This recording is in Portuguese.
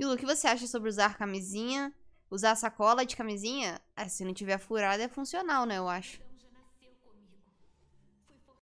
E o que você acha sobre usar camisinha? Usar sacola de camisinha? Ah, se não tiver furada, é funcional, né? Eu acho.